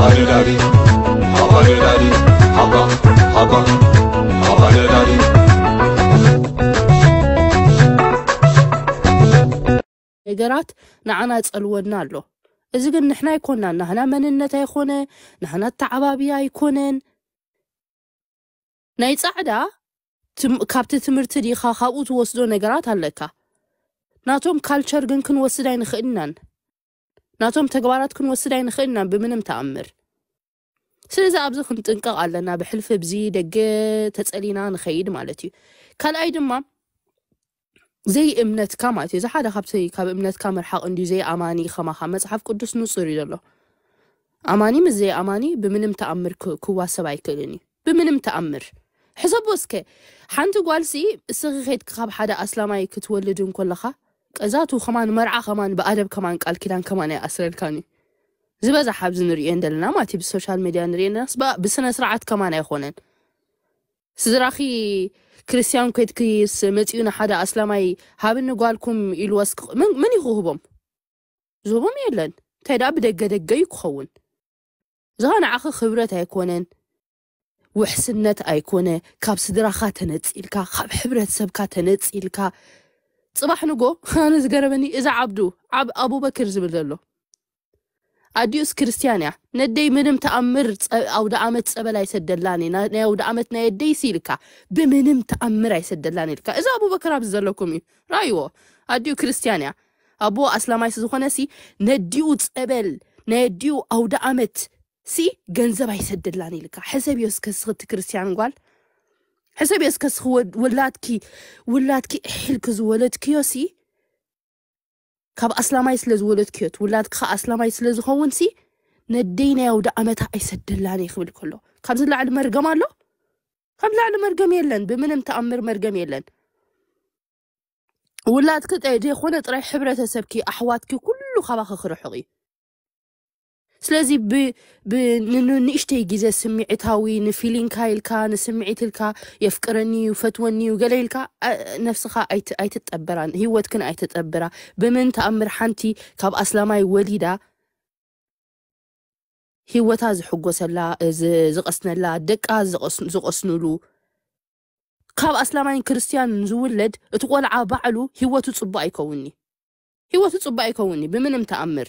Havarelari, havarelari, hava, hava, havarelari. ነገራት ንዓና ይጸልወና ኣሎ እዚ ግን ንሕና ኣይኮንና ናህና መንነት ኣይኮነ ናህና ተዓባብያ ኣይኮነን ናይ ፃዕዳ ካብቲ ትምህርቲ ዲኻ ካብኡ ትወስዶ ነገራት ኣለካ ናቶም ካልቸር ግን ክንወስድ ኣይንኽእልናን ናቶም ተግባራት ክንወስድ ኣይንኽእልናን ብምንም ተኣምር ስለዚ ኣብዚ ክንጥንቀቕ ኣለና ብሕልፊ ብዚ ደገ ተፀሊና ንኸይድ ማለት እዩ ካልኣይ ድማ ዘይ እምነትካ ማለት እዩ እዚ ሓደ ካብቲ ካብ እምነትካ መርሓቅ እንዲ ዘይ ኣማኒ ኸማኻ መፅሓፍ ቅዱስ ንፁር እዩ ዘሎ ኣማኒ ምስ ዘይ ኣማኒ ብምንም ተኣምር ክዋሰብ ኣይክእልን እዩ ብምንም ተኣምር ሕሰቦ እስከ ሓንቲ ጓልሲ እስኺ ከድ ካብ ሓደ ኣስላማይ ክትወልድን ከለካ ቀዛቱ ከማ ንመርዓ ከማ ብኣደብ ከማ ቃል ኪዳን ከማን ኣይኣስረልካን እዩ زبازح حاب زنري عند لنا ما تبي السوشيال ميديا نري الناس بقى بس أنا سرعت كمان يخونن سزراخي كريستيانو كيت كيس متيونا حدا أسلامي هاب إنه قالكم إلواسك من من يخوهم زوبهم يلن تيدا بدقة دقة يخون زهان عخ خبرة يكونن وحسنت أيكونة كاب سدراخة تنتسيلكا كاب حبرة سبكة تنتسيلكا صباح نقو خانز قربني إذا عبدو عب أبو بكر زبدلو ኣድዩስ ክርስትያን እያ ነደይ ምንም ተኣምር ኣውደ ዓመት ፀበል ኣይሰደላኒ ናይ ኣውደ ዓመት ናይ ኣደይሲ ኢልካ ብምንም ተኣምር ኣይሰደላኒ ኢልካ እዚ ኣቡበከር ኣብዚ ዘለኩም እዩ ራእይዎ ኣድዩ ክርስትያን እያ ኣቦ ኣስላማይ ዝኾነሲ ነዲኡ ፀበል ናይ ኣድኡ ኣውደ ዓመት ሲ ገንዘብ ኣይሰደላኒ ኢልካ ሕሰብ ዮስ ከስኽቲ ክርስትያን ጓል ሕሰብ ዮስ ከስኺ ውላድኪ ውላድኪ ሕልኪ ዝወለድክዮሲ كاب أسلامي سلز ولد كيوت ولاد كا أسلامي سلز خونسي ندينا ودا أمتا أيسد اللاني خبل كله كاب زلع المرقم الله كاب زلع المرقم يلن بمنم تأمر مرقم يلن ولاد كت أيدي خونت راي حبرة سبكي أحواتك كله خباخ خروحي سلازي ب ب نشتي جيزا سمعت هاوي نفيلين كايلكا نسمعت الكا يفكرني وفتوني وقليلكا نفسها ايت ايت تتابرا هي واتكن ايت تتابرا بمن تامر حانتي كاب اسلاماي وليدا هي واتا زي حقو سلا زي قصنا لا دكا زي قصن لو كاب اسلاماي كريستيان زولد تقول عا بعلو هي واتو تصبا يكوني هي واتو تصبا يكوني بمن تامر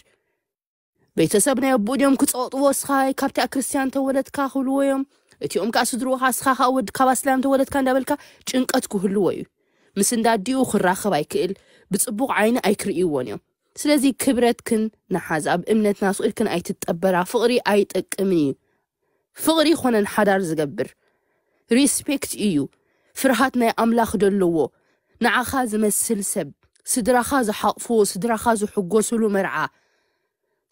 بيتسبنا يبوديهم كتسقط وسخاي كابتا كريستيان تولد كاخلويهم اتيوم كاسو درو خاسخا خاود كابا سلام تولد كان دابل كا چنقت كهلوي مسندا ديو خرا خباي كيل بصبوق عين اي كريوانيو سلازي كبرت كن نحاز اب امنت ناس كن اي تتبرا فقري اي تقمني فقري خونا نحدار زقبر ريسبكت ايو فرحتنا املاخ دلوو نعخاز مسلسب سدرا خاز حقفو سدرا خاز حقوسو مرعا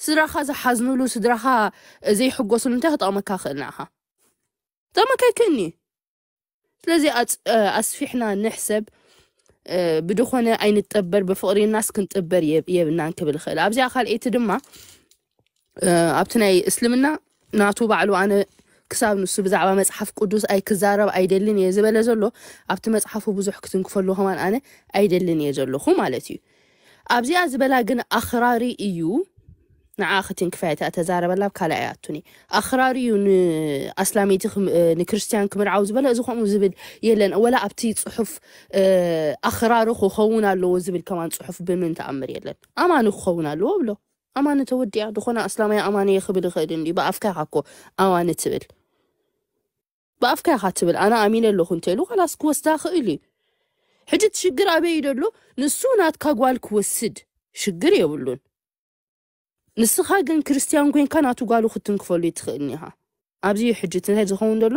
ስድራኻ ዝሓዝንሉ ስድራኻ ዘይሕጎሱሉ እንታይ ክጠቕመካ ክእልና ኢኻ ጠቕመካ ይክእኒ ስለዚ ኣስፊሕና ንሕሰብ ብድኾነ ኣይንጠበር ብፍቕሪናስ ክንጥበር የብና ንክብል ይኽእል ኣብዚኣ ካልኤቲ ድማ ኣብቲ ናይ እስልምና ናቱ ባዕሉ ኣነ ክሳብ ንሱ ብዛዕባ መፅሓፍ ቅዱስ ኣይ ክዛረብ ኣይደልን እየ ዝበለ ዘሎ ኣብቲ መፅሓፉ ብዙሕ ክትንክፈሉ ከማን ኣነ ኣይደልን እየ ዘለኹ ማለት እዩ ኣብዚኣ ዝበላ ግን ኣኽራሪ እዩ نعاختين كفاية أتزارة بلا بكالا عياتوني أخراري ون أسلامي تخم نكريستيان كمر عاوز بلا أزو خوامو زبل يلن ولا أبتي صحف أخراري خو خونا لو زبل كمان صحف بمن تأمر يلن أما نخونا لو بلو أما نتودع دخونا أسلامي أما نيخبل خيرين لي بأفكا حكو أما نتبل بأفكا حتبل أنا أمين اللو خنتلو خلاص كوستا خئلي حجت شقر أبي يدلو نسونات كاقوال كوسد شقر يولون ንስኻ ግን ክርስትያን ኮይንካ ናቱ ጓሉ ክትንክፈሉ ይትኽእል ኒኻ ኣብዚ ሕጂ እንታይ ዝኸውን ዘሎ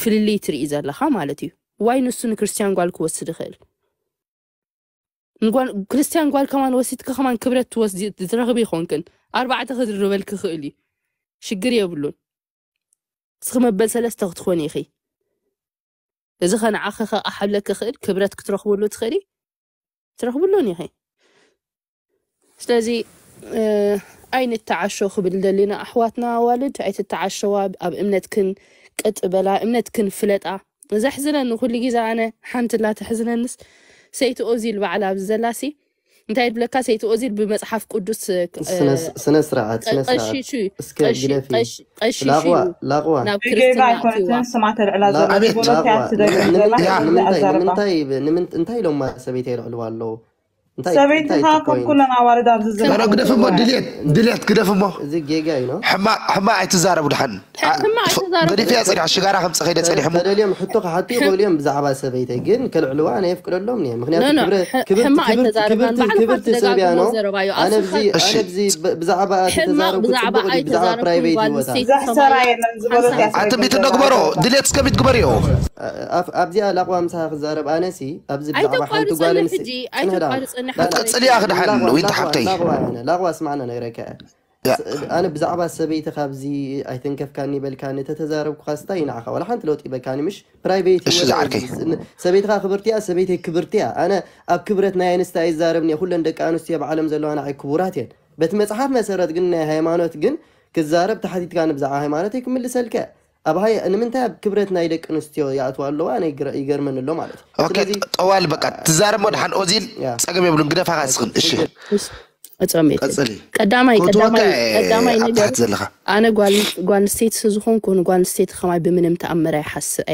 ፍልልይ ትርኢ ዘለኻ ማለት እዩ ዋይ ንሱ ንክርስትያን ጓል ክወስድ ይኽእል ክርስትያን ጓል ከማን ወሲድካ ከማን ክብረት ዝረኽቢ ይኾንክን ኣርባዕተ ክድርበል ክኽእል እዩ ሽግር የብሉን ስክመበል ሰለስተ ክትኾን ይኺ እዚ ኸ ንዓኸ ኸ ሓብለ ክኽእል ክብረት ክትረኽብሉ ትኽእል ትረኽብሉን ይኸ ስለዚ عين التعشو خبل دلنا أحواتنا والد عين التعشو أب إمنت كن كتبلا إمنت كن فلتا زحزنا إنه كل جيز أنا حنت لا تحزن النس سيت أوزيل وعلى بزلاسي أنت بلاكا سيت أوزيل بمصحف قدس سنة سنة سرعات سنة سرعات أشي شو أشي أشي شو لغوة لغوة سمعت العلاج أبي لغوة نمن تايب نمن تايب لما سبيتي العلوان لو طيب، طيب، سبعتها طيب، كم كلنا عوارض عبد الزمان أنا كده فما دليت دليت كده فما زي جيجا ينو حما حما اعتزار أبو الحن حما اعتزار قريب يا صريح شجارة خمسة خيدة صريح إيه، يعني. مو اليوم حطوا حطي قول اليوم بزعبة سبعتها جن كالعلوة أنا يفكر لهم يعني مخنيا كبر حما اعتزار كبرت كبرت سبعي أنا أنا بزي أنا بزي بزعبة اعتزار بزعبة اعتزار برايفيت وتا أتبيت النقبرو دليت سكبت قبريو أبزي ألاقوا مسها خزارة بأنسي أبزي بزعبة حنتو قالنسي أنا تقتلي اخر حل وين تحبتي لا غوا لا غوا اسمعنا نغيرك انا بዛዕባ ሰበይቲ ካብዚ ኣይ ቲንክ ኣፍካኒ በልካኒ ተተዛረብኩካ ስታይ ንዓኻ ወላ ሓንቲ ለውጢ በልካኒ ምሽ ፕራይቬት እሺ ዝዓርከይ ሰበይትካ ክብርቲ እያ ሰበይተይ ክብርቲ እያ ኣነ ኣብ ክብረት ናይ ኣንስቲ ኣይዛረብኒ እየ ኩለን ደቂ ኣንስትዮ ኣብ ዓለም ዘለዋ ንዓይ ክቡራት እየን በቲ መፅሓፍ መሰረት ግን ናይ ሃይማኖት ግን ክዛረብ ተሓቲትካ ንብዛዕባ ሃይማኖት ኣይክምልሰልከ አብሃይ ንምንታይ ኣብ ክብረት ናይ ደቂ ኣንስትዮ ይኣትዋ ኣለዋ ኣነ ይገርመን ኣሎ ማለት እዩ ጠዋል በቃ ትዛረብ ወድሓን ኦዚል ፀገም የብሉን ግደፋካ ይስኽል እሺ ቀዳማይ ቀዳማይ ነገር ኣነ ጓል ኣንስተይቲ ስለዝኾንኩ ንጓል ኣንስተይቲ ከማይ ብምንም ተኣምር ኣይሓስእ